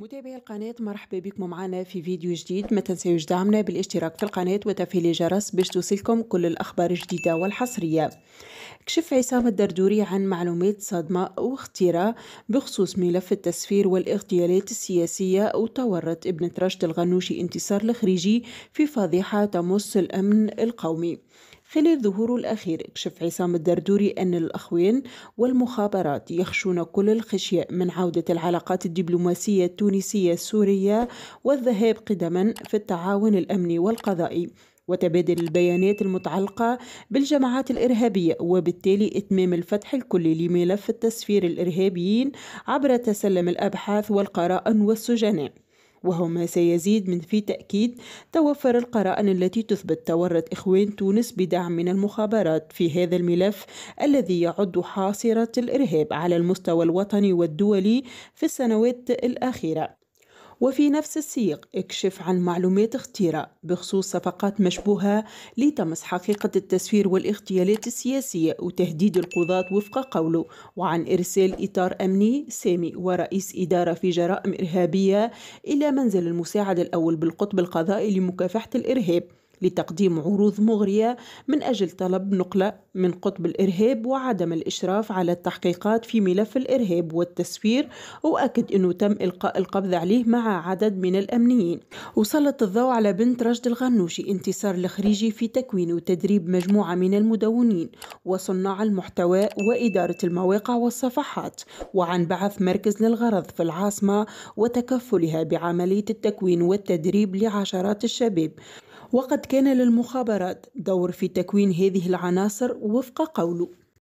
متابعي القناة مرحبا بكم معنا في فيديو جديد ما تنسيوش دعمنا بالاشتراك في القناة وتفعيل الجرس باش توصلكم كل الأخبار الجديدة والحصرية كشف عصام الدردوري عن معلومات صدمة واختيرة بخصوص ملف التسفير والاغتيالات السياسية وتورط ابنة رشد الغنوشي انتصار الخريجي في فضيحة تمس الأمن القومي خلال ظهوره الأخير اكشف عصام الدردوري أن الأخوين والمخابرات يخشون كل الخشية من عودة العلاقات الدبلوماسية التونسية السورية والذهاب قدما في التعاون الأمني والقضائي وتبادل البيانات المتعلقة بالجماعات الإرهابية وبالتالي إتمام الفتح الكلي لملف التسفير الإرهابيين عبر تسلم الأبحاث والقرائن والسجناء وهو ما سيزيد من في تأكيد توفر القرائن التي تثبت تورط إخوان تونس بدعم من المخابرات في هذا الملف الذي يعد حاصرة الإرهاب على المستوى الوطني والدولي في السنوات الأخيرة وفي نفس السياق اكشف عن معلومات اختيرة بخصوص صفقات مشبوهة لتمس حقيقة التسوير والاغتيالات السياسية وتهديد القضاة وفق قوله وعن إرسال إطار أمني سامي ورئيس إدارة في جرائم إرهابية إلى منزل المساعد الأول بالقطب القضائي لمكافحة الإرهاب لتقديم عروض مغرية من أجل طلب نقلة من قطب الإرهاب وعدم الإشراف على التحقيقات في ملف الإرهاب والتسفير وأكد أنه تم إلقاء القبض عليه مع عدد من الأمنيين وسلط الضوء على بنت رشد الغنوشي انتصار الخريجي في تكوين وتدريب مجموعة من المدونين وصناع المحتوى وإدارة المواقع والصفحات وعن بعث مركز للغرض في العاصمة وتكفلها بعملية التكوين والتدريب لعشرات الشباب وقد كان للمخابرات دور في تكوين هذه العناصر وفق قوله